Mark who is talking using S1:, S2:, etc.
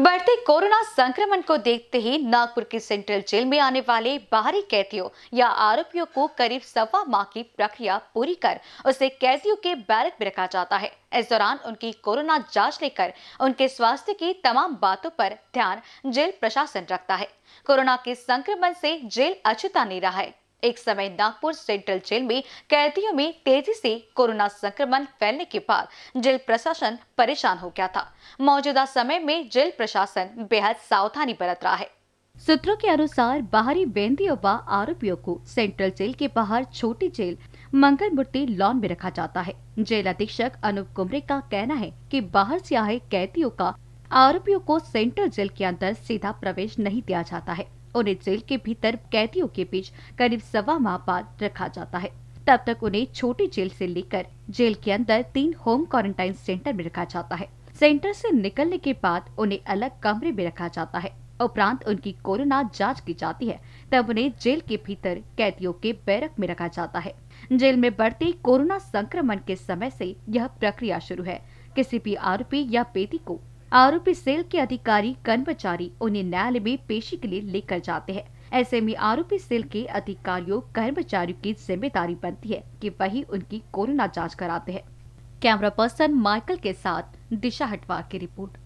S1: बढ़ते कोरोना संक्रमण को देखते ही नागपुर के सेंट्रल जेल में आने वाले बाहरी कैदियों या आरोपियों को करीब सवा माह की प्रक्रिया पूरी कर उसे कैदियों के बैरक में रखा जाता है इस दौरान उनकी कोरोना जांच लेकर उनके स्वास्थ्य की तमाम बातों पर ध्यान जेल प्रशासन रखता है कोरोना के संक्रमण से जेल अछूता नहीं रहा है एक समय नागपुर सेंट्रल जेल में कैदियों में तेजी से कोरोना संक्रमण फैलने के बाद जेल प्रशासन परेशान हो गया था मौजूदा समय में जेल प्रशासन बेहद सावधानी बरत रहा है सूत्रों के अनुसार बाहरी बंदियों व आरोपियों को सेंट्रल जेल के बाहर छोटी जेल मंगल मूर्ति लॉन में रखा जाता है जेल अधीक्षक अनुप कुमरे का कहना है कि बाहर से आए कैदियों का आरोपियों को सेंट्रल जेल के अंदर सीधा प्रवेश नहीं दिया जाता है उन्हें जेल के भीतर कैदियों के बीच करीब सवा माह बाद रखा जाता है तब तक उन्हें छोटी जेल से लेकर जेल के अंदर तीन होम क्वारंटाइन सेंटर में रखा जाता है सेंटर से निकलने के बाद उन्हें अलग कमरे में रखा जाता है उपरांत उनकी कोरोना जांच की जाती है तब उन्हें जेल के भीतर कैदियों के बैरक में रखा जाता है जेल में बढ़ते कोरोना संक्रमण के समय से यह प्रक्रिया शुरू है किसी भी आरोपी या पेटी को आरोपी सेल के अधिकारी कर्मचारी उन्हें न्यायालय में पेशी के लिए लेकर जाते हैं ऐसे में आरोपी सेल के अधिकारियों कर्मचारियों की जिम्मेदारी बनती है कि वही उनकी कोरोना जांच कराते हैं कैमरा पर्सन माइकल के साथ दिशा हटवा की रिपोर्ट